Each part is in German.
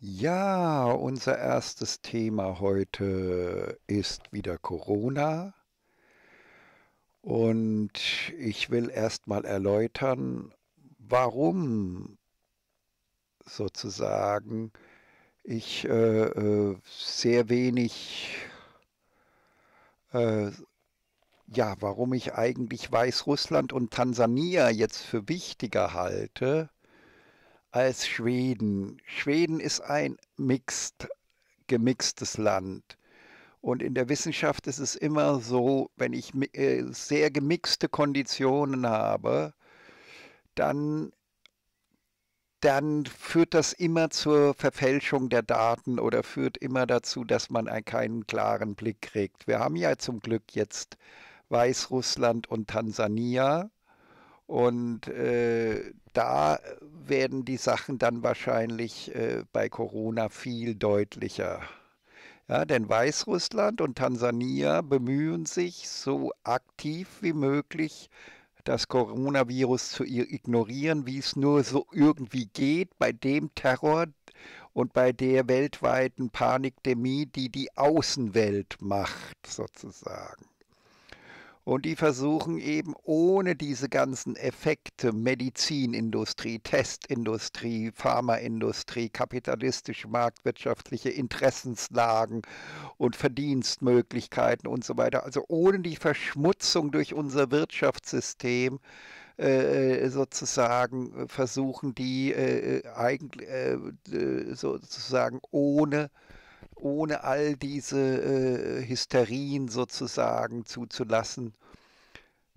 Ja, unser erstes Thema heute ist wieder Corona. Und ich will erstmal erläutern, warum sozusagen ich äh, äh, sehr wenig, äh, ja, warum ich eigentlich Weißrussland und Tansania jetzt für wichtiger halte als Schweden. Schweden ist ein mixed, gemixtes Land. Und in der Wissenschaft ist es immer so, wenn ich äh, sehr gemixte Konditionen habe, dann, dann führt das immer zur Verfälschung der Daten oder führt immer dazu, dass man keinen klaren Blick kriegt. Wir haben ja zum Glück jetzt Weißrussland und Tansania und äh, da werden die Sachen dann wahrscheinlich äh, bei Corona viel deutlicher. Ja, denn Weißrussland und Tansania bemühen sich so aktiv wie möglich, das Coronavirus zu ignorieren, wie es nur so irgendwie geht, bei dem Terror und bei der weltweiten Panikdemie, die die Außenwelt macht, sozusagen. Und die versuchen eben ohne diese ganzen Effekte, Medizinindustrie, Testindustrie, Pharmaindustrie, kapitalistische marktwirtschaftliche Interessenslagen und Verdienstmöglichkeiten und so weiter, also ohne die Verschmutzung durch unser Wirtschaftssystem, äh, äh, sozusagen äh, versuchen die eigentlich sozusagen ohne ohne all diese äh, Hysterien sozusagen zuzulassen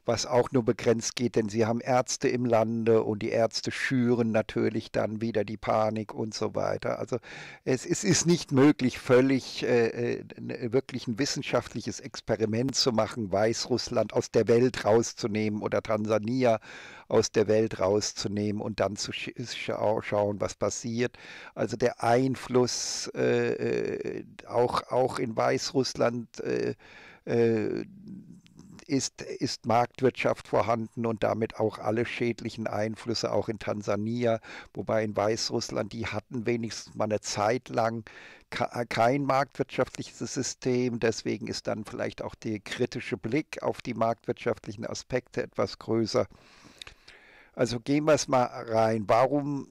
was auch nur begrenzt geht, denn sie haben Ärzte im Lande und die Ärzte schüren natürlich dann wieder die Panik und so weiter. Also es, es ist nicht möglich, völlig äh, äh wirklich ein wissenschaftliches Experiment zu machen, Weißrussland aus der Welt rauszunehmen oder Tansania aus der Welt rauszunehmen und dann zu scha schauen, was passiert. Also der Einfluss äh, äh auch, auch in Weißrussland äh, äh ist, ist Marktwirtschaft vorhanden und damit auch alle schädlichen Einflüsse, auch in Tansania, wobei in Weißrussland, die hatten wenigstens mal eine Zeit lang kein marktwirtschaftliches System. Deswegen ist dann vielleicht auch der kritische Blick auf die marktwirtschaftlichen Aspekte etwas größer. Also gehen wir es mal rein. Warum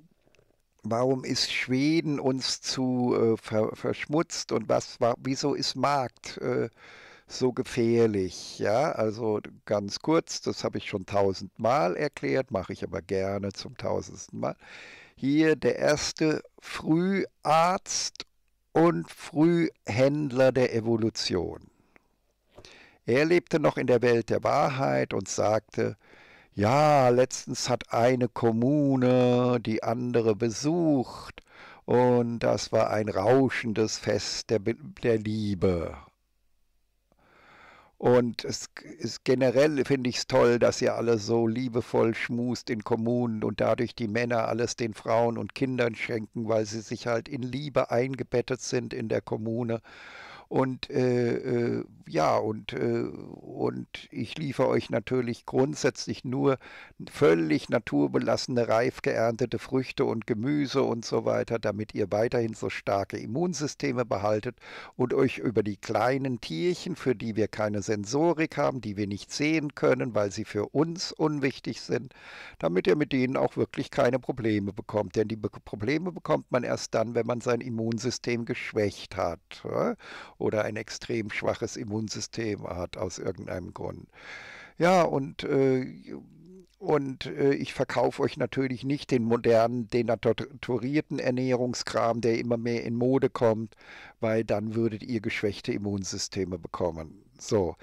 warum ist Schweden uns zu äh, ver, verschmutzt und was war, wieso ist Markt äh, so gefährlich. Ja, also ganz kurz, das habe ich schon tausendmal erklärt, mache ich aber gerne zum tausendsten Mal. Hier der erste Früharzt und Frühhändler der Evolution. Er lebte noch in der Welt der Wahrheit und sagte, ja, letztens hat eine Kommune die andere besucht und das war ein rauschendes Fest der, der Liebe. Und es ist generell finde ich es toll, dass ihr alle so liebevoll schmust in Kommunen und dadurch die Männer alles den Frauen und Kindern schenken, weil sie sich halt in Liebe eingebettet sind in der Kommune und äh, äh, ja, und, äh, und ich liefere euch natürlich grundsätzlich nur völlig naturbelassene, reif geerntete Früchte und Gemüse und so weiter, damit ihr weiterhin so starke Immunsysteme behaltet und euch über die kleinen Tierchen, für die wir keine Sensorik haben, die wir nicht sehen können, weil sie für uns unwichtig sind, damit ihr mit denen auch wirklich keine Probleme bekommt. Denn die Be Probleme bekommt man erst dann, wenn man sein Immunsystem geschwächt hat oder ein extrem schwaches Immunsystem hat aus irgendeinem Grund. Ja, und äh, und äh, ich verkaufe euch natürlich nicht den modernen, denaturierten Ernährungskram, der immer mehr in Mode kommt, weil dann würdet ihr geschwächte Immunsysteme bekommen. So,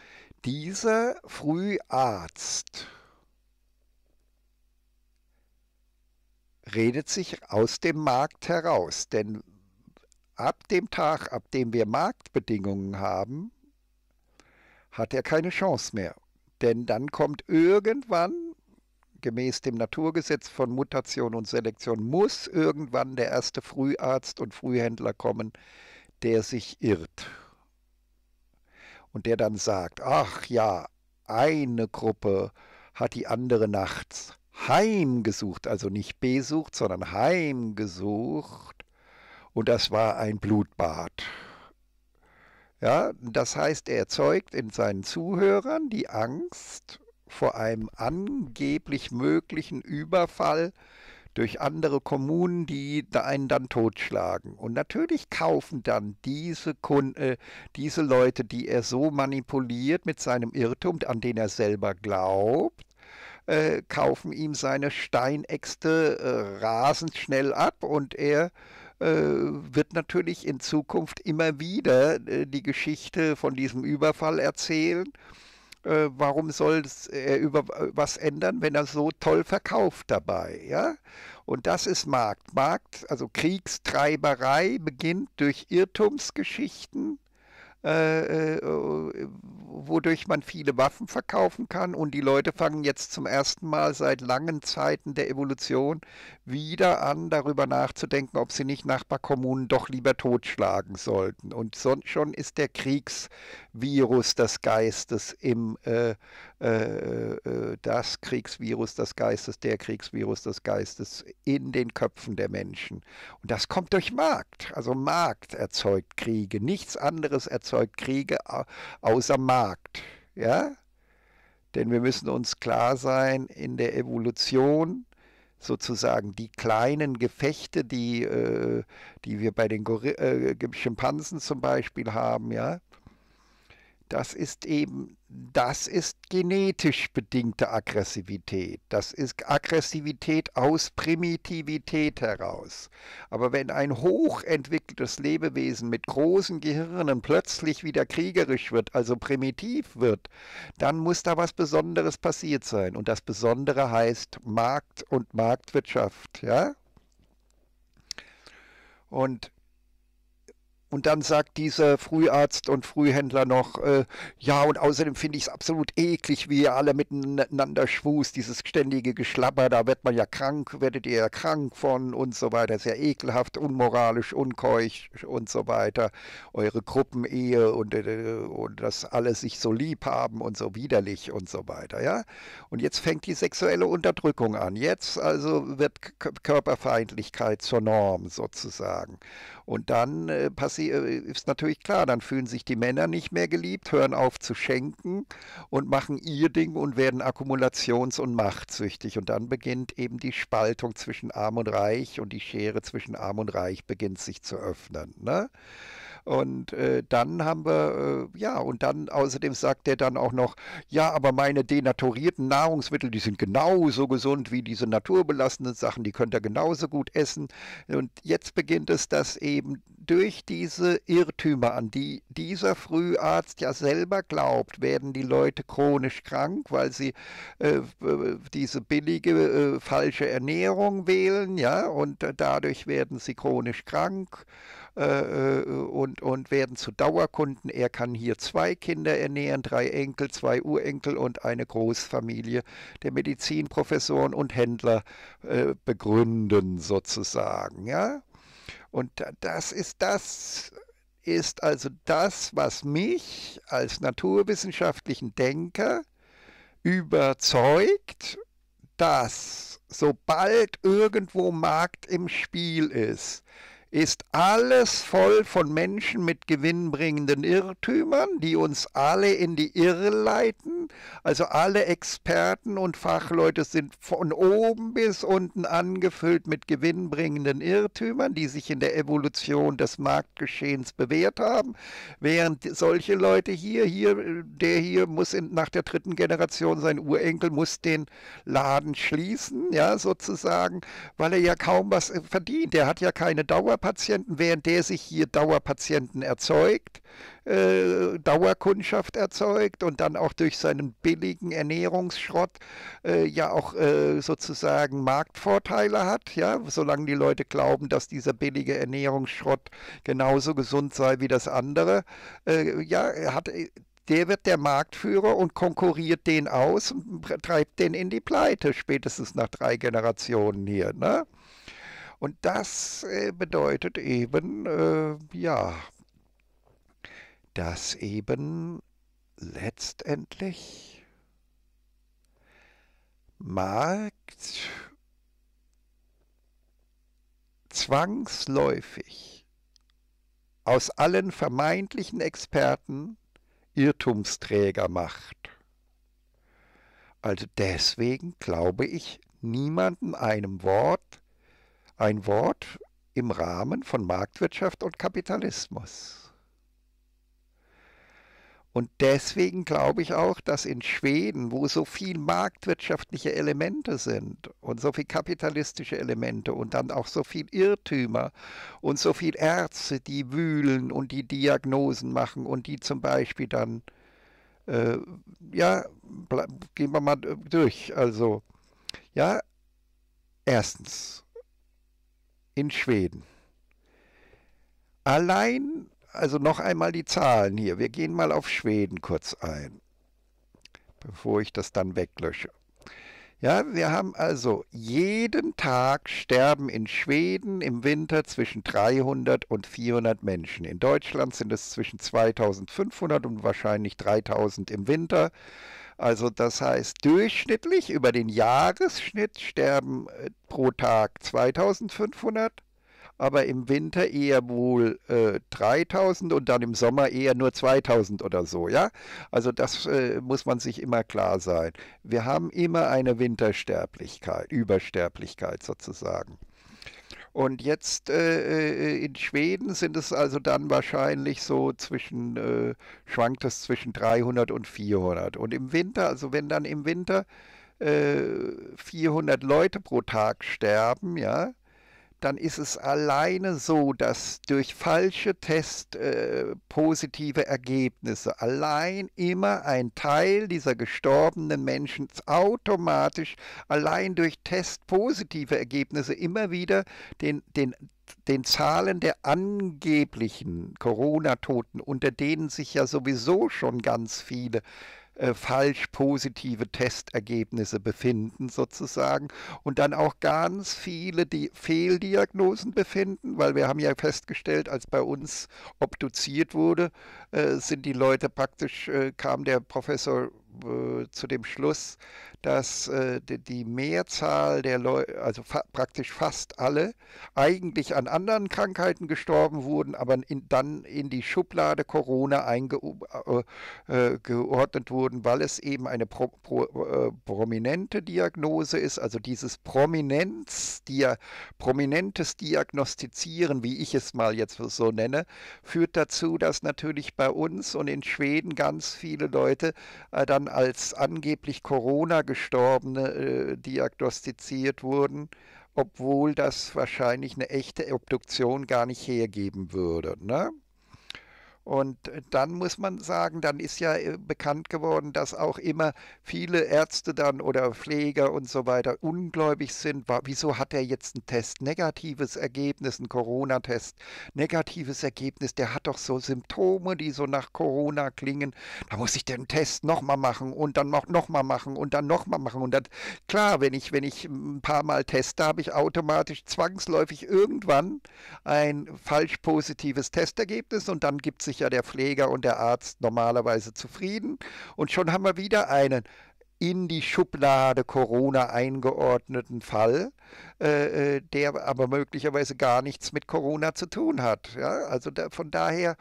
dieser Früharzt redet sich aus dem Markt heraus, denn ab dem Tag, ab dem wir Marktbedingungen haben, hat er keine Chance mehr. Denn dann kommt irgendwann, gemäß dem Naturgesetz von Mutation und Selektion, muss irgendwann der erste Früharzt und Frühhändler kommen, der sich irrt. Und der dann sagt, ach ja, eine Gruppe hat die andere nachts heimgesucht, also nicht besucht, sondern heimgesucht und das war ein Blutbad. Ja, das heißt, er erzeugt in seinen Zuhörern die Angst vor einem angeblich möglichen Überfall durch andere Kommunen, die einen dann totschlagen. Und natürlich kaufen dann diese, Kunde, äh, diese Leute, die er so manipuliert mit seinem Irrtum, an den er selber glaubt, äh, kaufen ihm seine Steinäxte äh, rasend schnell ab und er äh, wird natürlich in Zukunft immer wieder äh, die Geschichte von diesem Überfall erzählen. Äh, warum soll er über was ändern, wenn er so toll verkauft dabei? Ja? Und das ist Markt. Markt, also Kriegstreiberei, beginnt durch Irrtumsgeschichten, äh, äh, wodurch man viele Waffen verkaufen kann. Und die Leute fangen jetzt zum ersten Mal seit langen Zeiten der Evolution wieder an, darüber nachzudenken, ob sie nicht Nachbarkommunen doch lieber totschlagen sollten. Und schon ist der Kriegs, Virus des Geistes, im äh, äh, äh, das Kriegsvirus des Geistes, der Kriegsvirus des Geistes in den Köpfen der Menschen. Und das kommt durch Markt. Also Markt erzeugt Kriege. Nichts anderes erzeugt Kriege außer Markt. Ja? Denn wir müssen uns klar sein, in der Evolution sozusagen die kleinen Gefechte, die, äh, die wir bei den Gor äh, Schimpansen zum Beispiel haben, ja, das ist eben, das ist genetisch bedingte Aggressivität. Das ist Aggressivität aus Primitivität heraus. Aber wenn ein hochentwickeltes Lebewesen mit großen Gehirnen plötzlich wieder kriegerisch wird, also primitiv wird, dann muss da was Besonderes passiert sein. Und das Besondere heißt Markt und Marktwirtschaft, ja? Und und dann sagt dieser Früharzt und Frühhändler noch, äh, ja, und außerdem finde ich es absolut eklig, wie ihr alle miteinander schwust, dieses ständige Geschlapper, da wird man ja krank, werdet ihr ja krank von und so weiter, sehr ekelhaft, unmoralisch, unkeusch und so weiter. Eure Gruppenehe und, äh, und dass alle sich so lieb haben und so widerlich und so weiter, ja. Und jetzt fängt die sexuelle Unterdrückung an. Jetzt also wird Körperfeindlichkeit zur Norm sozusagen. Und dann äh, passiert sie, äh, ist natürlich klar, dann fühlen sich die Männer nicht mehr geliebt, hören auf zu schenken und machen ihr Ding und werden akkumulations- und machtsüchtig. Und dann beginnt eben die Spaltung zwischen Arm und Reich und die Schere zwischen Arm und Reich beginnt sich zu öffnen. Ne? Und äh, dann haben wir, äh, ja, und dann außerdem sagt er dann auch noch, ja, aber meine denaturierten Nahrungsmittel, die sind genauso gesund wie diese naturbelassenen Sachen, die könnt ihr genauso gut essen. Und jetzt beginnt es, dass eben durch diese Irrtümer, an die dieser Früharzt ja selber glaubt, werden die Leute chronisch krank, weil sie äh, diese billige, äh, falsche Ernährung wählen, ja, und äh, dadurch werden sie chronisch krank. Äh, äh, und, und werden zu Dauerkunden. Er kann hier zwei Kinder ernähren, drei Enkel, zwei Urenkel und eine Großfamilie der Medizinprofessoren und Händler äh, begründen sozusagen. Ja? Und das ist das ist also das, was mich als naturwissenschaftlichen Denker überzeugt, dass sobald irgendwo Markt im Spiel ist, ist alles voll von Menschen mit gewinnbringenden Irrtümern, die uns alle in die Irre leiten. Also alle Experten und Fachleute sind von oben bis unten angefüllt mit gewinnbringenden Irrtümern, die sich in der Evolution des Marktgeschehens bewährt haben, während solche Leute hier, hier, der hier muss in, nach der dritten Generation sein Urenkel muss den Laden schließen, ja sozusagen, weil er ja kaum was verdient. Er hat ja keine Dauer Dauerpatienten, während der sich hier Dauerpatienten erzeugt, äh, Dauerkundschaft erzeugt und dann auch durch seinen billigen Ernährungsschrott äh, ja auch äh, sozusagen Marktvorteile hat, ja, solange die Leute glauben, dass dieser billige Ernährungsschrott genauso gesund sei wie das andere, äh, ja, hat äh, der wird der Marktführer und konkurriert den aus und treibt den in die Pleite, spätestens nach drei Generationen hier. Ne? Und das äh, bedeutet eben, äh, ja, dass eben letztendlich Markt zwangsläufig aus allen vermeintlichen Experten Irrtumsträger macht. Also deswegen glaube ich niemandem einem Wort, ein Wort im Rahmen von Marktwirtschaft und Kapitalismus. Und deswegen glaube ich auch, dass in Schweden, wo so viel marktwirtschaftliche Elemente sind und so viel kapitalistische Elemente und dann auch so viel Irrtümer und so viel Ärzte, die wühlen und die Diagnosen machen und die zum Beispiel dann, äh, ja, gehen wir mal äh, durch. Also, ja, erstens, in Schweden. Allein, also noch einmal die Zahlen hier. Wir gehen mal auf Schweden kurz ein, bevor ich das dann weglösche. Ja, wir haben also jeden Tag sterben in Schweden im Winter zwischen 300 und 400 Menschen. In Deutschland sind es zwischen 2500 und wahrscheinlich 3000 im Winter. Also das heißt, durchschnittlich über den Jahresschnitt sterben äh, pro Tag 2500, aber im Winter eher wohl äh, 3000 und dann im Sommer eher nur 2000 oder so, ja? Also das äh, muss man sich immer klar sein. Wir haben immer eine Wintersterblichkeit, Übersterblichkeit sozusagen. Und jetzt äh, äh, in Schweden sind es also dann wahrscheinlich so zwischen, äh, schwankt es zwischen 300 und 400. Und im Winter, also wenn dann im Winter äh, 400 Leute pro Tag sterben, ja, dann ist es alleine so, dass durch falsche Tests äh, positive Ergebnisse allein immer ein Teil dieser gestorbenen Menschen automatisch allein durch Test positive Ergebnisse immer wieder den, den, den Zahlen der angeblichen Corona-Toten, unter denen sich ja sowieso schon ganz viele äh, äh, falsch positive Testergebnisse befinden sozusagen und dann auch ganz viele die Fehldiagnosen befinden, weil wir haben ja festgestellt, als bei uns obduziert wurde, äh, sind die Leute praktisch, äh, kam der Professor äh, zu dem Schluss, dass äh, die, die, Mehrzahl der Leute, also fa praktisch fast alle, eigentlich an anderen Krankheiten gestorben wurden, aber in, dann in die Schublade Corona eingeordnet äh, äh, wurden, weil es eben eine pro, pro, prominente Diagnose ist, also dieses Prominenz, dia, prominentes Diagnostizieren, wie ich es mal jetzt so nenne, führt dazu, dass natürlich bei uns und in Schweden ganz viele Leute äh, dann Jahren als angeblich Corona gestorbene äh, diagnostiziert wurden, obwohl das wahrscheinlich eine echte Obduktion gar nicht hergeben würde. Ne? Und äh, dann muss man sagen, dann ist ja äh, bekannt geworden, dass auch immer viele Ärzte dann oder Pfleger und so weiter ungläubig sind. Wieso hat er jetzt einen Test negatives Ergebnis, ein Corona-Test negatives Ergebnis? Der hat doch so Symptome, die so nach Corona klingen. Da muss ich den Test nochmal machen und dann nochmal machen und dann nochmal machen. Und dann, klar, wenn ich, wenn ich ein paar Mal teste, habe ich automatisch zwangsläufig irgendwann ein falsch positives Testergebnis und dann gibt es sich ja der Pfleger und der Arzt normalerweise zufrieden. Und schon haben wir wieder einen in die Schublade Corona eingeordneten Fall, äh, äh der aber möglicherweise gar nichts mit Corona zu tun hat. Ja? Also da, von daher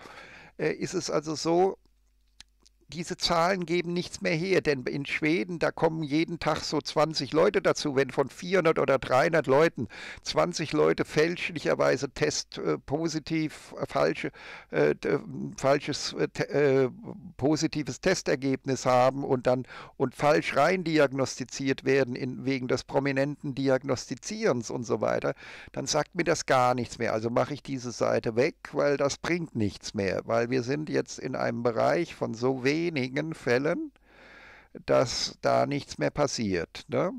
äh, ist es also so, diese Zahlen geben nichts mehr her, denn in Schweden, da kommen jeden Tag so 20 Leute dazu. Wenn von 400 oder 300 Leuten 20 Leute fälschlicherweise Test äh, positiv, äh, falsche, äh, äh falsches äh, positives Testergebnis haben und dann und falsch rein diagnostiziert werden in, wegen des prominenten Diagnostizierens und so weiter, dann sagt mir das gar nichts mehr. Also mache ich diese Seite weg, weil das bringt nichts mehr, weil wir sind jetzt in einem Bereich von so wenig wenigen Fällen, dass da nichts mehr passiert. Ne?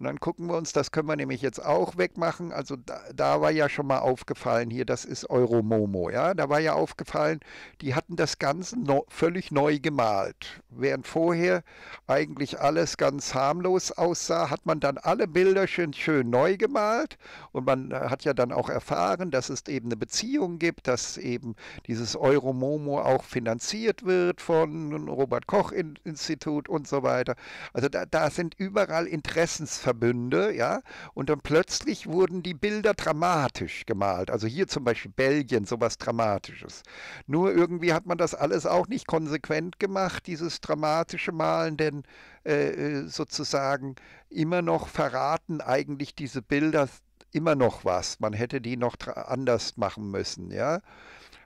Und dann gucken wir uns, das können wir nämlich jetzt auch wegmachen. Also da, da war ja schon mal aufgefallen hier, das ist Euromomo. Ja? Da war ja aufgefallen, die hatten das Ganze no, völlig neu gemalt. Während vorher eigentlich alles ganz harmlos aussah, hat man dann alle Bilder schön, schön neu gemalt. Und man äh, hat ja dann auch erfahren, dass es eben eine Beziehung gibt, dass eben dieses Euromomo auch finanziert wird von Robert Koch Institut und so weiter. Also da, da sind überall Interessensverhältnisse Verbünde, ja, und dann plötzlich wurden die Bilder dramatisch gemalt. Also hier zum Beispiel Belgien, sowas Dramatisches. Nur irgendwie hat man das alles auch nicht konsequent gemacht, dieses dramatische Malen, denn äh, äh sozusagen immer noch verraten eigentlich diese Bilder immer noch was. Man hätte die noch anders machen müssen, ja.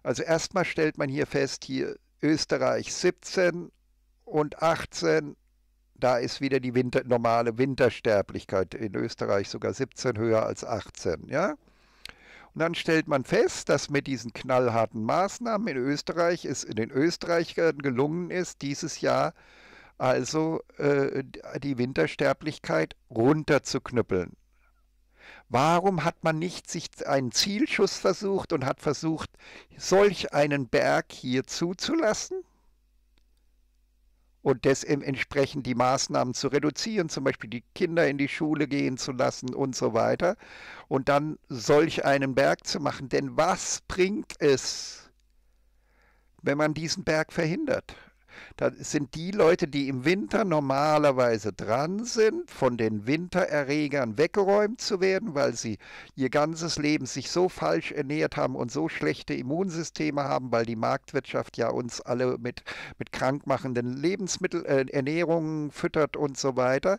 Also erstmal stellt man hier fest, hier Österreich 17 und 18 da ist wieder die Winter, normale Wintersterblichkeit in Österreich sogar 17 höher als 18. Ja? Und dann stellt man fest, dass mit diesen knallharten Maßnahmen in Österreich es in den Österreichern gelungen ist, dieses Jahr also äh, die Wintersterblichkeit runterzuknüppeln. Warum hat man nicht sich einen Zielschuss versucht und hat versucht, solch einen Berg hier zuzulassen? und das entsprechend die Maßnahmen zu reduzieren, zum Beispiel die Kinder in die Schule gehen zu lassen und so weiter. Und dann solch einen Berg zu machen. Denn was bringt es, wenn man diesen Berg verhindert? dann sind die Leute, die im Winter normalerweise dran sind, von den Wintererregern weggeräumt zu werden, weil sie ihr ganzes Leben sich so falsch ernährt haben und so schlechte Immunsysteme haben, weil die Marktwirtschaft ja uns alle mit, mit krankmachenden Lebensmittel, äh, Ernährungen füttert und so weiter.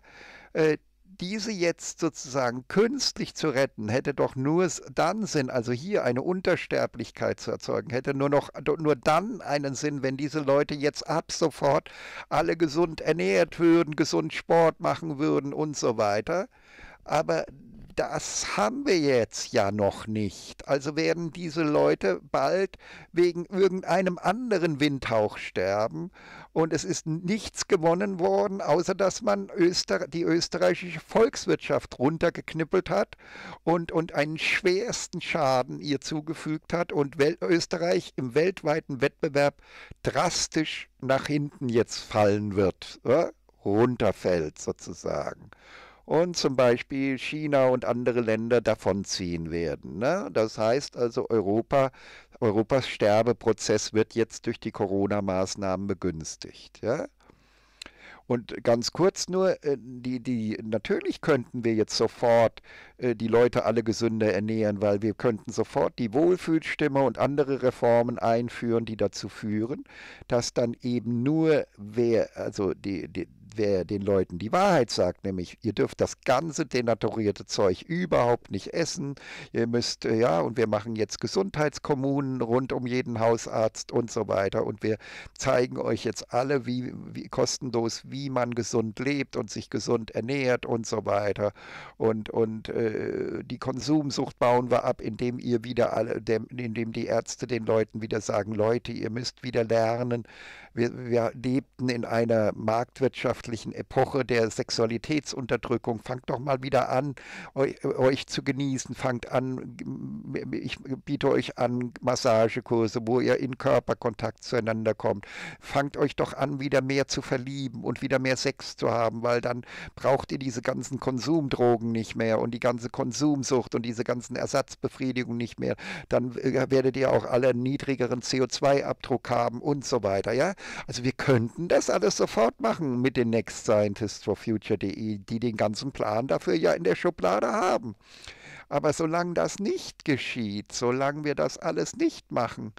Äh, diese jetzt sozusagen künstlich zu retten, hätte doch nur dann Sinn, also hier eine Untersterblichkeit zu erzeugen, hätte nur noch nur dann einen Sinn, wenn diese Leute jetzt ab sofort alle gesund ernährt würden, gesund Sport machen würden und so weiter. Aber das haben wir jetzt ja noch nicht. Also werden diese Leute bald wegen irgendeinem anderen Windhauch sterben. Und es ist nichts gewonnen worden, außer dass man Öster die österreichische Volkswirtschaft runtergeknippelt hat und, und einen schwersten Schaden ihr zugefügt hat und Wel Österreich im weltweiten Wettbewerb drastisch nach hinten jetzt fallen wird. Oder? Äh, runterfällt sozusagen und zum Beispiel China und andere Länder davonziehen werden. Ne? Das heißt also, Europa, Europas Sterbeprozess wird jetzt durch die Corona-Maßnahmen begünstigt. Ja? Und ganz kurz nur, äh, die, die, natürlich könnten wir jetzt sofort äh, die Leute alle gesünder ernähren, weil wir könnten sofort die Wohlfühlstimme und andere Reformen einführen, die dazu führen, dass dann eben nur wer, also die, die, wer den Leuten die Wahrheit sagt, nämlich ihr dürft das ganze denaturierte Zeug überhaupt nicht essen, ihr müsst, äh, ja, und wir machen jetzt Gesundheitskommunen rund um jeden Hausarzt und so weiter und wir zeigen euch jetzt alle, wie, wie kostenlos, wie man gesund lebt und sich gesund ernährt und so weiter und, und äh, die Konsumsucht bauen wir ab, indem ihr wieder alle, dem, indem die Ärzte den Leuten wieder sagen, Leute, ihr müsst wieder lernen, wir, wir lebten in einer marktwirtschaftlichen Epoche der Sexualitätsunterdrückung. Fangt doch mal wieder an, euch, euch zu genießen. Fangt an, ich biete euch an Massagekurse, wo ihr in Körperkontakt zueinander kommt. Fangt euch doch an, wieder mehr zu verlieben und wieder mehr Sex zu haben, weil dann braucht ihr diese ganzen Konsumdrogen nicht mehr und die ganze Konsumsucht und diese ganzen Ersatzbefriedigungen nicht mehr. Dann äh, werdet ihr auch alle niedrigeren CO2-Abdruck haben und so weiter. Ja, also wir könnten das alles sofort machen mit den Next Scientists for Future.de, die den ganzen Plan dafür ja in der Schublade haben. Aber solange das nicht geschieht, solange wir das alles nicht machen,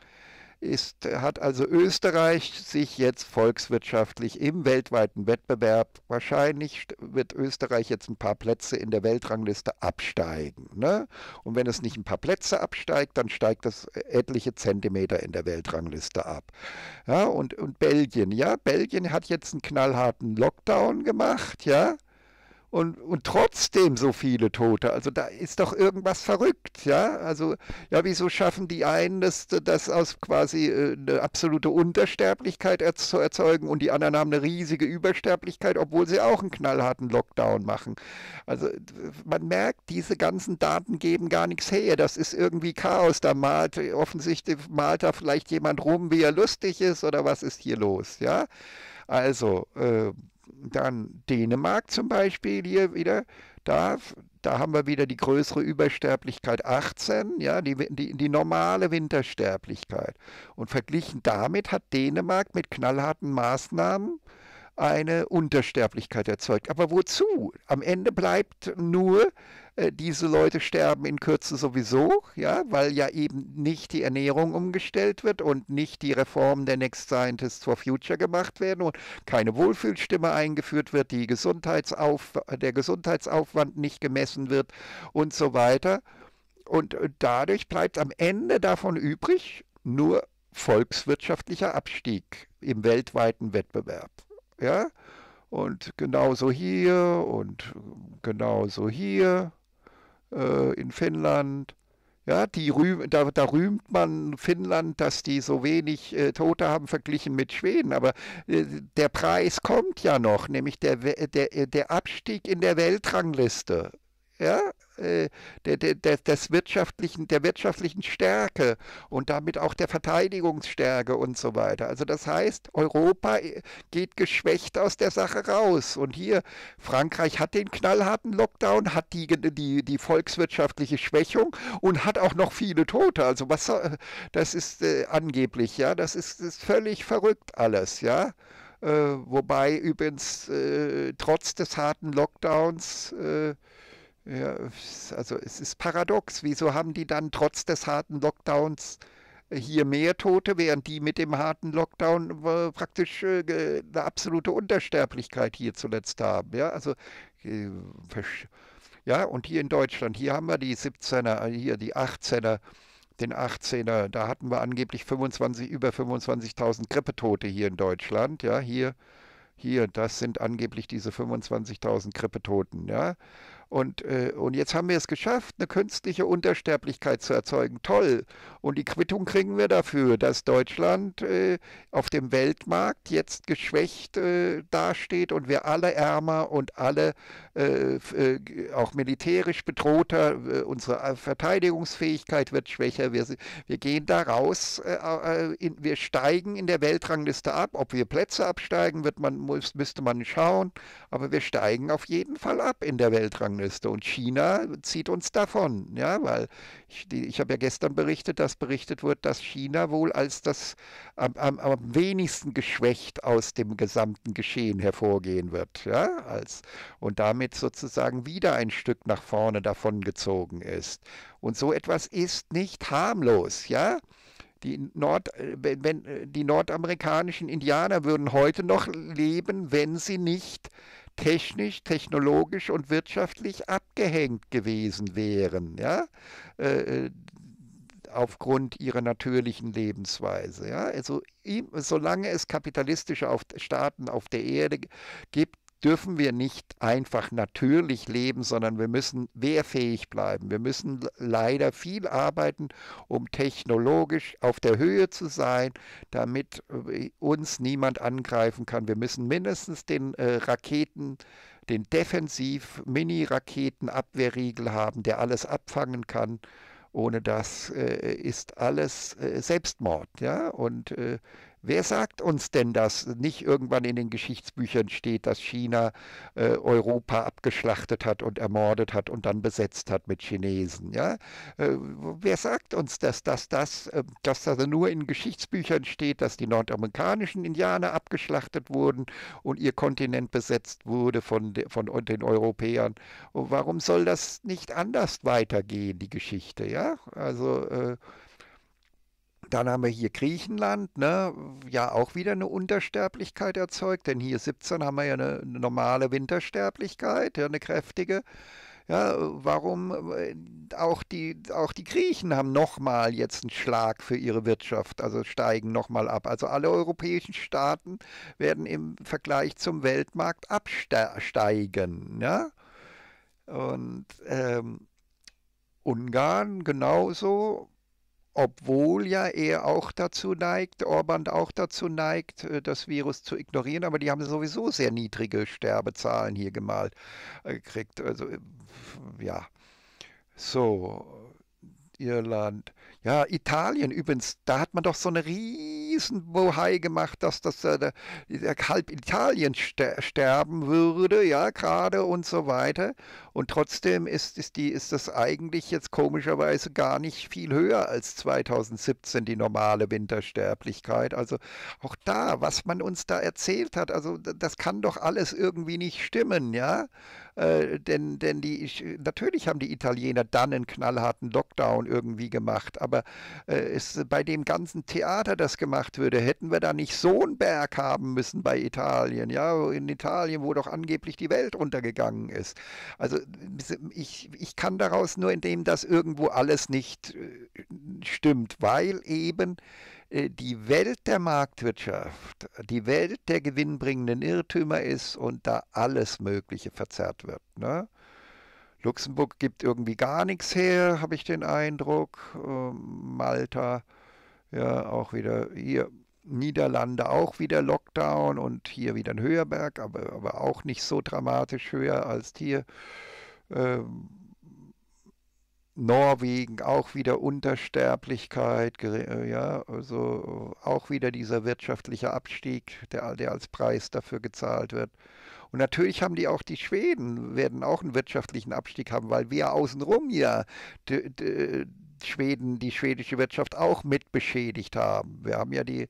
ist, hat also Österreich sich jetzt volkswirtschaftlich im weltweiten Wettbewerb, wahrscheinlich wird Österreich jetzt ein paar Plätze in der Weltrangliste absteigen. Ne? Und wenn es nicht ein paar Plätze absteigt, dann steigt das äh, etliche Zentimeter in der Weltrangliste ab. Ja, und, und Belgien, ja, Belgien hat jetzt einen knallharten Lockdown gemacht, ja, und, und trotzdem so viele Tote. Also da ist doch irgendwas verrückt, ja? Also ja, wieso schaffen die einen, das, das aus quasi äh, eine absolute Untersterblichkeit zu erzeugen und die anderen haben eine riesige Übersterblichkeit, obwohl sie auch einen knallharten Lockdown machen. Also man merkt, diese ganzen Daten geben gar nichts her. Das ist irgendwie Chaos. Da malt offensichtlich malt da vielleicht jemand rum, wie er lustig ist oder was ist hier los, ja? Also äh, dann Dänemark zum Beispiel hier wieder, da, da haben wir wieder die größere Übersterblichkeit 18, ja, die, die, die normale Wintersterblichkeit. Und verglichen damit hat Dänemark mit knallharten Maßnahmen eine Untersterblichkeit erzeugt. Aber wozu? Am Ende bleibt nur, äh, diese Leute sterben in Kürze sowieso, ja, weil ja eben nicht die Ernährung umgestellt wird und nicht die Reformen der Next Scientists for Future gemacht werden und keine Wohlfühlstimme eingeführt wird, die Gesundheitsauf der Gesundheitsaufwand nicht gemessen wird und so weiter. Und äh, dadurch bleibt am Ende davon übrig nur volkswirtschaftlicher Abstieg im weltweiten Wettbewerb. Ja? Und genauso hier und genauso hier äh, in Finnland. Ja, die rühm, da, da, rühmt man Finnland, dass die so wenig äh, Tote haben verglichen mit Schweden. Aber äh, der Preis kommt ja noch, nämlich der, der, äh, der Abstieg in der Weltrangliste. Ja, äh, der, der, des wirtschaftlichen, der wirtschaftlichen Stärke und damit auch der Verteidigungsstärke und so weiter. Also das heißt, Europa äh, geht geschwächt aus der Sache raus. Und hier, Frankreich hat den knallharten Lockdown, hat die, die, die volkswirtschaftliche Schwächung und hat auch noch viele Tote. Also was äh, das ist äh, angeblich, ja, das ist, ist völlig verrückt alles, ja. Äh, wobei übrigens äh, trotz des harten Lockdowns äh, ja, also es ist paradox. Wieso haben die dann trotz des harten Lockdowns äh, hier mehr Tote, während die mit dem harten Lockdown äh, praktisch äh, eine absolute Untersterblichkeit hier zuletzt haben? Ja, also ja, und hier in Deutschland, hier haben wir die 17er, hier die 18er, den 18er, da hatten wir angeblich 25, über 25.000 Grippetote hier in Deutschland, ja, hier, hier, das sind angeblich diese 25.000 Grippetoten, ja. Und, äh, und jetzt haben wir es geschafft, eine künstliche Untersterblichkeit zu erzeugen. Toll. Und die Quittung kriegen wir dafür, dass Deutschland äh, auf dem Weltmarkt jetzt geschwächt äh, dasteht und wir alle ärmer und alle äh, äh, auch militärisch bedrohter, äh, unsere Verteidigungsfähigkeit wird schwächer. Wir, wir gehen da raus, in, wir steigen in der Weltrangliste ab. Ob wir Plätze absteigen, wird man, muss, müsste man schauen. Aber wir steigen auf jeden Fall ab in der Weltrangliste gegangen ist. Und China zieht uns davon, ja, weil ich, ich habe ja gestern berichtet, dass berichtet wird, dass China wohl als das am, am, am wenigsten geschwächt aus dem gesamten Geschehen hervorgehen wird, ja, als und damit sozusagen wieder ein Stück nach vorne davongezogen ist. Und so etwas ist nicht harmlos, ja. Die, Nord, äh, wenn, äh, die nordamerikanischen Indianer würden heute noch leben, wenn sie nicht technisch, technologisch und wirtschaftlich abgehängt gewesen wären, ja, äh, äh aufgrund ihrer natürlichen Lebensweise. Ja? Also solange es kapitalistische auf, Staaten auf der Erde gibt, dürfen wir nicht einfach natürlich leben, sondern wir müssen wehrfähig bleiben. Wir müssen leider viel arbeiten, um technologisch auf der Höhe zu sein, damit äh, uns niemand angreifen kann. Wir müssen mindestens den äh, Raketen den defensiv mini raketen abwehrriegel haben, der alles abfangen kann. Ohne das äh, ist alles äh, Selbstmord. Ja? Und äh, Wer sagt uns denn, dass nicht irgendwann in den Geschichtsbüchern steht, dass China äh, Europa abgeschlachtet hat und ermordet hat und dann besetzt hat mit Chinesen? Ja? Äh, wer sagt uns, dass, dass, dass, äh, dass das nur in Geschichtsbüchern steht, dass die nordamerikanischen Indianer abgeschlachtet wurden und ihr Kontinent besetzt wurde von, de, von den Europäern? Und warum soll das nicht anders weitergehen, die Geschichte? Ja? Also äh, dann haben wir hier Griechenland, ne? ja auch wieder eine Untersterblichkeit erzeugt, denn hier 17 haben wir ja eine normale Wintersterblichkeit, ja, eine kräftige. Ja, warum äh, auch die, auch die Griechen haben nochmal jetzt einen Schlag für ihre Wirtschaft, also steigen nochmal ab. Also alle europäischen Staaten werden im Vergleich zum Weltmarkt absteigen. Ja? Und ähm, Ungarn genauso, obwohl ja er auch dazu neigt, Orban auch dazu neigt, äh, das Virus zu ignorieren, aber die haben sowieso sehr niedrige Sterbezahlen hier gemalt äh, gekriegt. Also äh, ja, so Irland, ja Italien übrigens, da hat man doch so eine riesige riesen Bohai gemacht, dass das äh, halb Italien ster sterben würde, ja, gerade und so weiter. Und trotzdem ist, ist, die, ist das eigentlich jetzt komischerweise gar nicht viel höher als 2017 die normale Wintersterblichkeit. Also auch da, was man uns da erzählt hat, also das kann doch alles irgendwie nicht stimmen, ja. Äh, denn, denn die, natürlich haben die Italiener dann einen knallharten Lockdown irgendwie gemacht, aber äh, ist bei dem ganzen Theater das gemacht gemacht würde, hätten wir da nicht so einen Berg haben müssen bei Italien, ja, in Italien, wo doch angeblich die Welt untergegangen ist. Also ich, ich kann daraus nur indem das irgendwo alles nicht äh, stimmt, weil eben äh, die Welt der Marktwirtschaft, die Welt der gewinnbringenden Irrtümer ist und da alles Mögliche verzerrt wird. Ne? Luxemburg gibt irgendwie gar nichts her, habe ich den Eindruck. Ähm, Malta ja, auch wieder hier Niederlande auch wieder Lockdown und hier wieder ein Höherberg, aber, aber auch nicht so dramatisch höher als hier. Ähm, Norwegen auch wieder Untersterblichkeit, äh, ja, also auch wieder dieser wirtschaftliche Abstieg, der, der als Preis dafür gezahlt wird. Und natürlich haben die auch die Schweden, werden auch einen wirtschaftlichen Abstieg haben, weil wir außenrum ja Schweden die schwedische Wirtschaft auch mit beschädigt haben. Wir haben ja die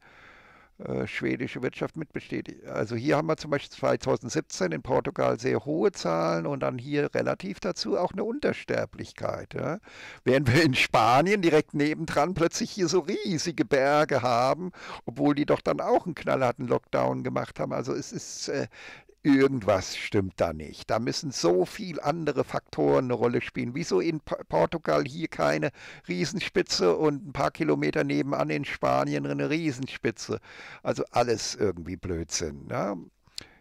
äh, schwedische Wirtschaft mit mitbestätigt. Also hier haben wir zum Beispiel 2017 in Portugal sehr hohe Zahlen und dann hier relativ dazu auch eine Untersterblichkeit. Ja? Während wir in Spanien direkt nebendran plötzlich hier so riesige Berge haben, obwohl die doch dann auch einen knallharten Lockdown gemacht haben. Also es ist, äh, irgendwas stimmt da nicht. Da müssen so viele andere Faktoren eine Rolle spielen. Wieso in Portugal hier keine Riesenspitze und ein paar Kilometer nebenan in Spanien eine Riesenspitze? Also alles irgendwie Blödsinn. Ja? Ne?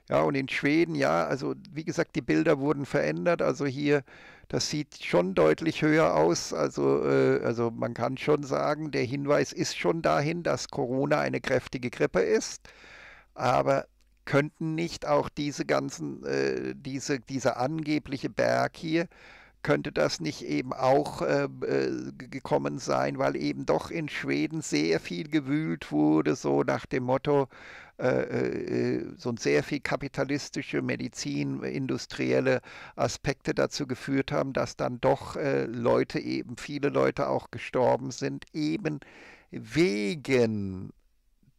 ja, und in Schweden, ja, also wie gesagt, die Bilder wurden verändert. Also hier, das sieht schon deutlich höher aus. Also, äh, also man kann schon sagen, der Hinweis ist schon dahin, dass Corona eine kräftige Grippe ist. Aber könnten nicht auch diese ganzen, äh, diese, dieser angebliche Berg hier, könnte das nicht eben auch ähm, äh, gekommen sein, weil eben doch in Schweden sehr viel gewühlt wurde, so nach dem Motto, äh, äh, äh so sehr viel kapitalistische Medizin, industrielle Aspekte dazu geführt haben, dass dann doch äh, Leute eben, viele Leute auch gestorben sind, eben wegen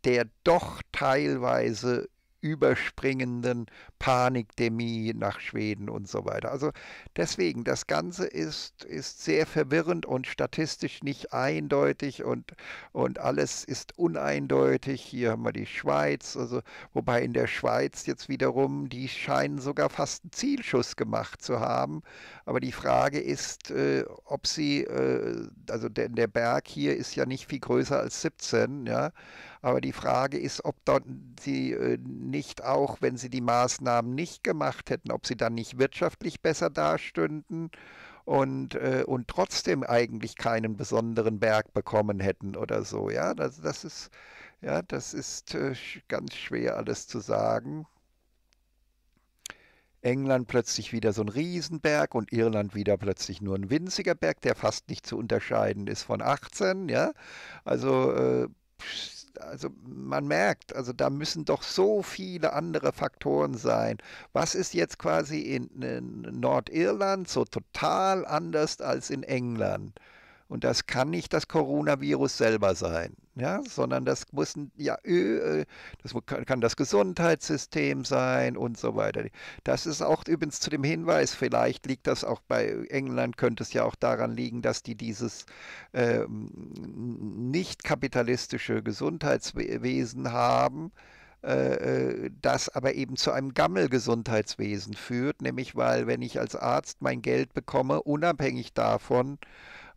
der doch teilweise überspringenden Panikdemie nach Schweden und so weiter. Also deswegen, das Ganze ist, ist sehr verwirrend und statistisch nicht eindeutig und, und alles ist uneindeutig. Hier haben wir die Schweiz, also wobei in der Schweiz jetzt wiederum, die scheinen sogar fast einen Zielschuss gemacht zu haben. Aber die Frage ist, äh, ob sie, äh, also der, der Berg hier ist ja nicht viel größer als 17, ja. Aber die Frage ist, ob dann sie äh, nicht auch, wenn sie die Maßnahmen nicht gemacht hätten, ob sie dann nicht wirtschaftlich besser dastünden und, äh, und trotzdem eigentlich keinen besonderen Berg bekommen hätten oder so. Ja, das, das ist, ja, das ist äh, ganz schwer alles zu sagen. England plötzlich wieder so ein Riesenberg und Irland wieder plötzlich nur ein winziger Berg, der fast nicht zu unterscheiden ist von 18. Ja, also äh, also man merkt, also da müssen doch so viele andere Faktoren sein. Was ist jetzt quasi in, in Nordirland so total anders als in England? Und das kann nicht das Coronavirus selber sein, ja, sondern das müssen ja, das kann das Gesundheitssystem sein und so weiter. Das ist auch übrigens zu dem Hinweis, vielleicht liegt das auch bei England, könnte es ja auch daran liegen, dass die dieses äh, nicht kapitalistische Gesundheitswesen haben äh, äh, das aber eben zu einem Gammelgesundheitswesen führt, nämlich weil wenn ich als Arzt mein Geld bekomme, unabhängig davon,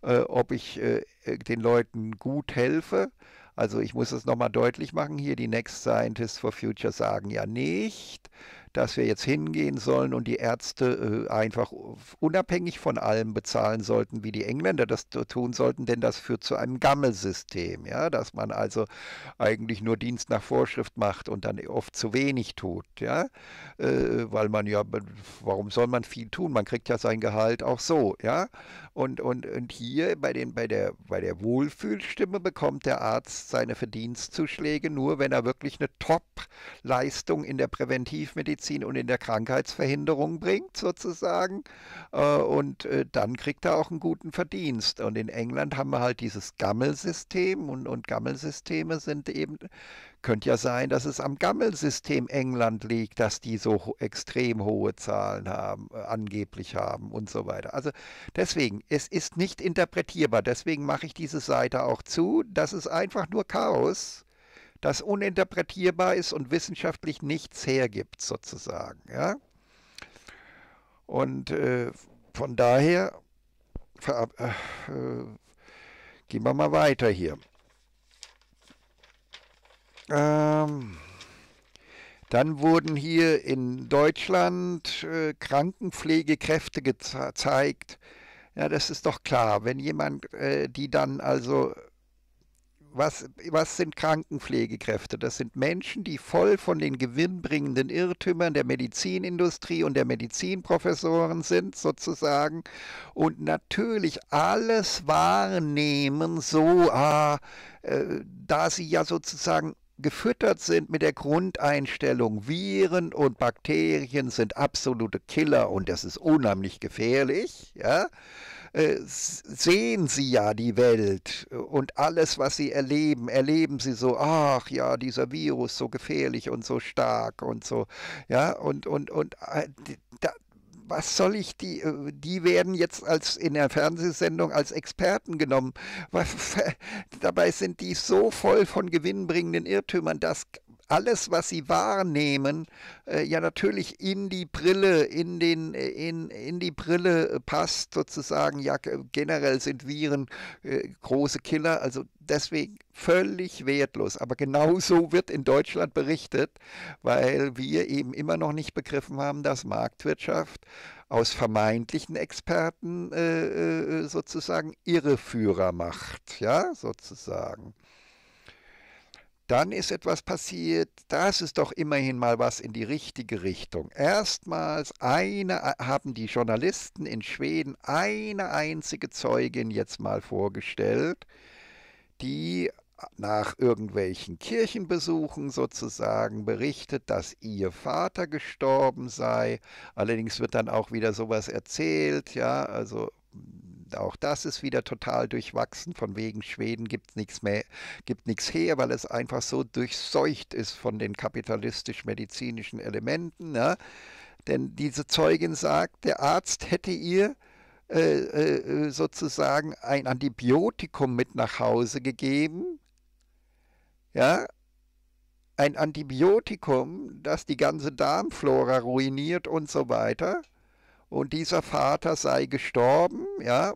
äh, ob ich äh, den Leuten gut helfe. Also ich muss es nochmal deutlich machen hier, die Next Scientists for Future sagen ja nicht, dass wir jetzt hingehen sollen und die Ärzte äh, einfach unabhängig von allem bezahlen sollten, wie die Engländer das tun sollten, denn das führt zu einem Gammelsystem, ja, dass man also eigentlich nur Dienst nach Vorschrift macht und dann oft zu wenig tut, ja, äh, weil man ja, warum soll man viel tun? Man kriegt ja sein Gehalt auch so, ja, und, und, und hier bei, den, bei, der, bei der Wohlfühlstimme bekommt der Arzt seine Verdienstzuschläge nur, wenn er wirklich eine Top-Leistung in der Präventivmedizin Medizin und in der Krankheitsverhinderung bringt, sozusagen. Äh, und äh, dann kriegt er auch einen guten Verdienst. Und in England haben wir halt dieses Gammelsystem und, und Gammelsysteme sind eben, könnte ja sein, dass es am Gammelsystem England liegt, dass die so extrem hohe Zahlen haben, äh, angeblich haben und so weiter. Also deswegen, es ist nicht interpretierbar. Deswegen mache ich diese Seite auch zu. Das ist einfach nur Chaos das uninterpretierbar ist und wissenschaftlich nichts hergibt, sozusagen. Ja? Und äh, von daher äh, gehen wir mal weiter hier. Ähm, dann wurden hier in Deutschland äh, Krankenpflegekräfte gezeigt. Ja, das ist doch klar, wenn jemand, äh, die dann also was, was sind Krankenpflegekräfte? Das sind Menschen, die voll von den gewinnbringenden Irrtümern der Medizinindustrie und der Medizinprofessoren sind, sozusagen, und natürlich alles wahrnehmen, so, ah, äh, da sie ja sozusagen gefüttert sind mit der Grundeinstellung, Viren und Bakterien sind absolute Killer und das ist unheimlich gefährlich, ja, äh, sehen sie ja die Welt und alles, was sie erleben, erleben sie so, ach ja, dieser Virus so gefährlich und so stark und so, ja, und, und, und äh, da, was soll ich die, äh, die werden jetzt als in der Fernsehsendung als Experten genommen. Dabei sind die so voll von gewinnbringenden Irrtümern, dass alles, was sie wahrnehmen, äh, ja natürlich in die Brille, in, den, äh, in, in die Brille äh, passt sozusagen. Ja, generell sind Viren äh, große Killer, also deswegen völlig wertlos. Aber genau so wird in Deutschland berichtet, weil wir eben immer noch nicht begriffen haben, dass Marktwirtschaft aus vermeintlichen Experten äh, äh sozusagen Irreführer macht, ja, sozusagen dann ist etwas passiert. Das ist doch immerhin mal was in die richtige Richtung. Erstmals eine, äh, haben die Journalisten in Schweden eine einzige Zeugin jetzt mal vorgestellt, die äh, nach irgendwelchen Kirchenbesuchen sozusagen berichtet, dass ihr Vater gestorben sei. Allerdings wird dann auch wieder sowas erzählt, ja, also auch das ist wieder total durchwachsen. Von wegen Schweden gibt nichts mehr, gibt nichts her, weil es einfach so durchseucht ist von den kapitalistisch-medizinischen Elementen. Ne? Denn diese Zeugin sagt, der Arzt hätte ihr äh, äh, äh sozusagen ein Antibiotikum mit nach Hause gegeben. Ja, ein Antibiotikum, das die ganze Darmflora ruiniert und so weiter und dieser Vater sei gestorben, ja.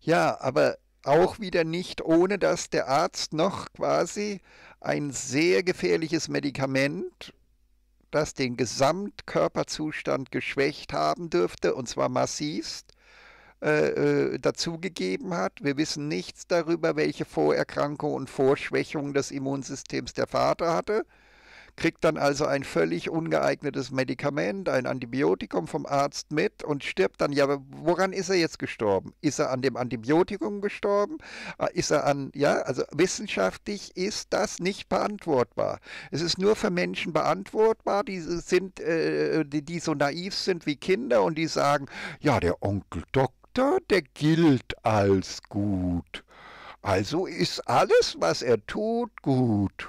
Ja, aber auch wieder nicht, ohne dass der Arzt noch quasi ein sehr gefährliches Medikament, das den Gesamtkörperzustand geschwächt haben dürfte, und zwar massivst, äh, äh dazugegeben hat. Wir wissen nichts darüber, welche Vorerkrankungen und Vorschwächungen des Immunsystems der Vater hatte kriegt dann also ein völlig ungeeignetes Medikament, ein Antibiotikum vom Arzt mit und stirbt dann. Ja, aber woran ist er jetzt gestorben? Ist er an dem Antibiotikum gestorben? Ah, ist er an, ja, also wissenschaftlich ist das nicht beantwortbar. Es ist nur für Menschen beantwortbar, die sind, äh, die, die so naiv sind wie Kinder und die sagen, ja, der Onkel Doktor, der gilt als gut. Also ist alles, was er tut, gut.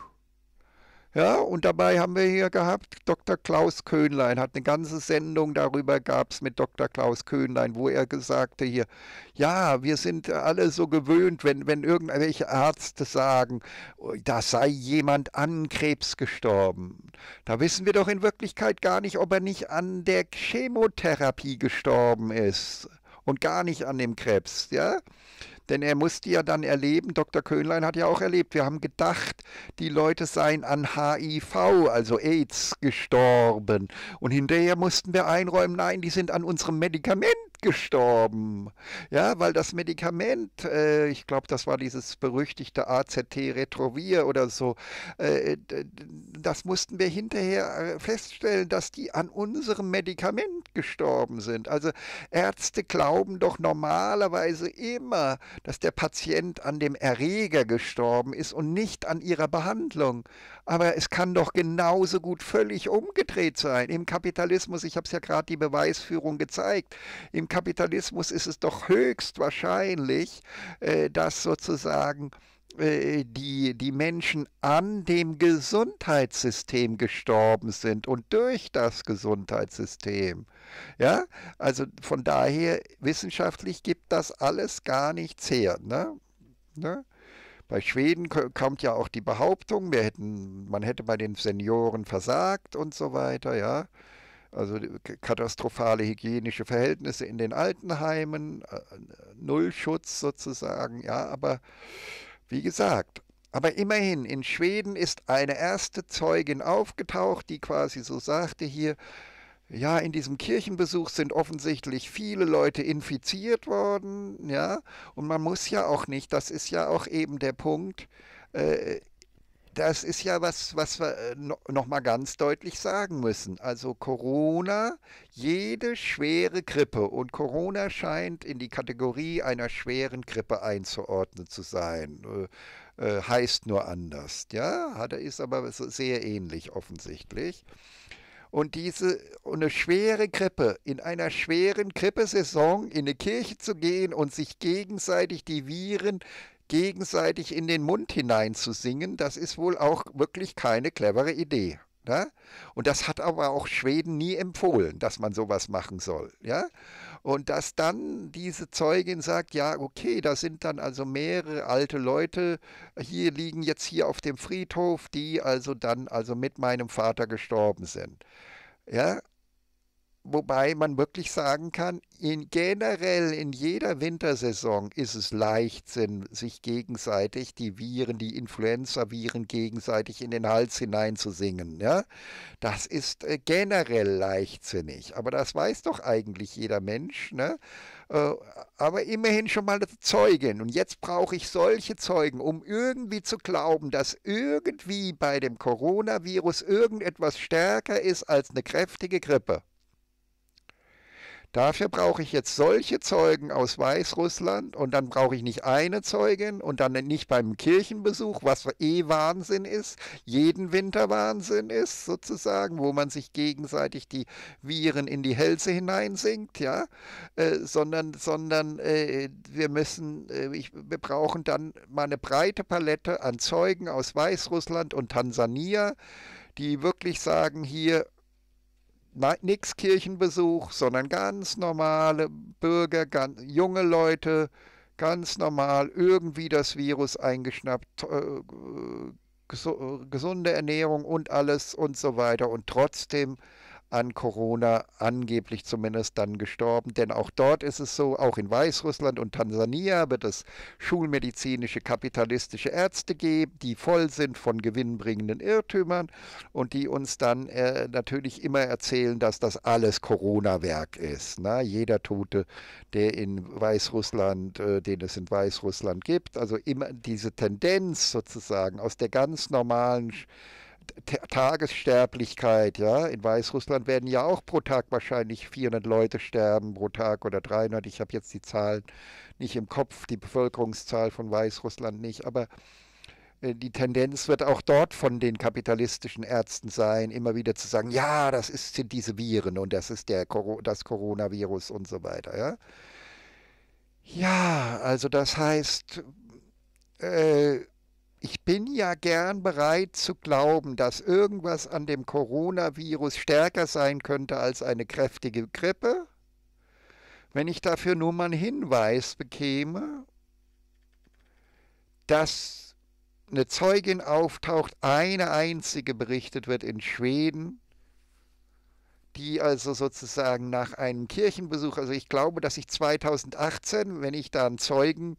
Ja, und dabei haben wir hier gehabt, Dr. Klaus Köhnlein hat eine ganze Sendung darüber gab es mit Dr. Klaus Köhnlein, wo er gesagt hier, ja, wir sind alle so gewöhnt, wenn, wenn irgendwelche Ärzte sagen, oh, da sei jemand an Krebs gestorben. Da wissen wir doch in Wirklichkeit gar nicht, ob er nicht an der Chemotherapie gestorben ist und gar nicht an dem Krebs, ja? Denn er musste ja dann erleben, Dr. Köhnlein hat ja auch erlebt, wir haben gedacht, die Leute seien an HIV, also AIDS, gestorben. Und hinterher mussten wir einräumen, nein, die sind an unserem Medikament gestorben. Ja, weil das Medikament, äh, ich glaube, das war dieses berüchtigte AZT-Retrovir oder so, äh, das mussten wir hinterher äh, feststellen, dass die an unserem Medikament gestorben sind. Also Ärzte glauben doch normalerweise immer, dass der Patient an dem Erreger gestorben ist und nicht an ihrer Behandlung. Aber es kann doch genauso gut völlig umgedreht sein. Im Kapitalismus, ich habe es ja gerade die Beweisführung gezeigt, im Kapitalismus ist es doch höchstwahrscheinlich, äh, dass sozusagen äh, die, die Menschen an dem Gesundheitssystem gestorben sind und durch das Gesundheitssystem. Ja, also von daher, wissenschaftlich gibt das alles gar nichts her. Ne? Ne? Bei Schweden kommt ja auch die Behauptung, wir hätten, man hätte bei den Senioren versagt und so weiter, ja also katastrophale hygienische Verhältnisse in den Altenheimen, äh, Nullschutz sozusagen, ja, aber wie gesagt, aber immerhin, in Schweden ist eine erste Zeugin aufgetaucht, die quasi so sagte hier, ja, in diesem Kirchenbesuch sind offensichtlich viele Leute infiziert worden, ja, und man muss ja auch nicht, das ist ja auch eben der Punkt, äh, das ist ja was, was wir äh, noch mal ganz deutlich sagen müssen. Also Corona, jede schwere Grippe und Corona scheint in die Kategorie einer schweren Grippe einzuordnen zu sein. Äh, äh heißt nur anders, ja, hat er ist aber sehr ähnlich offensichtlich. Und diese eine schwere Grippe, in einer schweren Grippesaison in eine Kirche zu gehen und sich gegenseitig die Viren gegenseitig in den Mund hineinzusingen, das ist wohl auch wirklich keine clevere Idee. Ne? Und das hat aber auch Schweden nie empfohlen, dass man sowas machen soll. Ja? Und dass dann diese Zeugin sagt, ja, okay, da sind dann also mehrere alte Leute, hier liegen jetzt hier auf dem Friedhof, die also dann also mit meinem Vater gestorben sind. Ja, wobei man wirklich sagen kann, in generell in jeder Wintersaison ist es Leichtsinn, sich gegenseitig die Viren, die Influenza-Viren gegenseitig in den Hals hineinzusingen. Ja? Das ist äh, generell leichtsinnig, aber das weiß doch eigentlich jeder Mensch. Ne? Äh, aber immerhin schon mal eine Zeugin. Und jetzt brauche ich solche Zeugen, um irgendwie zu glauben, dass irgendwie bei dem Coronavirus irgendetwas stärker ist als eine kräftige Grippe. Dafür brauche ich jetzt solche Zeugen aus Weißrussland und dann brauche ich nicht eine Zeugin und dann nicht beim Kirchenbesuch, was eh Wahnsinn ist, jeden Winter Wahnsinn ist sozusagen, wo man sich gegenseitig die Viren in die Hälse hineinsinkt, ja, äh, sondern, sondern äh, wir müssen, äh, ich, wir brauchen dann mal eine breite Palette an Zeugen aus Weißrussland und Tansania, die wirklich sagen, hier nichts Kirchenbesuch, sondern ganz normale Bürger, ganz, junge Leute, ganz normal irgendwie das Virus eingeschnappt, äh, gesunde Ernährung und alles und so weiter. Und trotzdem an Corona angeblich zumindest dann gestorben. Denn auch dort ist es so, auch in Weißrussland und Tansania wird es schulmedizinische kapitalistische Ärzte geben, die voll sind von gewinnbringenden Irrtümern und die uns dann äh, natürlich immer erzählen, dass das alles Corona-Werk ist. Na, ne? jeder Tote, der in Weißrussland, äh, den es in Weißrussland gibt, also immer diese Tendenz sozusagen aus der ganz normalen Tagessterblichkeit, ja. In Weißrussland werden ja auch pro Tag wahrscheinlich 400 Leute sterben, pro Tag oder 300. Ich habe jetzt die Zahlen nicht im Kopf, die Bevölkerungszahl von Weißrussland nicht, aber äh, die Tendenz wird auch dort von den kapitalistischen Ärzten sein, immer wieder zu sagen, ja, das ist, sind diese Viren und das ist der, das Coronavirus und so weiter. Ja, ja also das heißt, äh, ich bin ja gern bereit zu glauben, dass irgendwas an dem Coronavirus stärker sein könnte als eine kräftige Grippe, wenn ich dafür nur mal einen Hinweis bekäme, dass eine Zeugin auftaucht, eine einzige berichtet wird in Schweden, die also sozusagen nach einem Kirchenbesuch, also ich glaube, dass ich 2018, wenn ich da einen Zeugen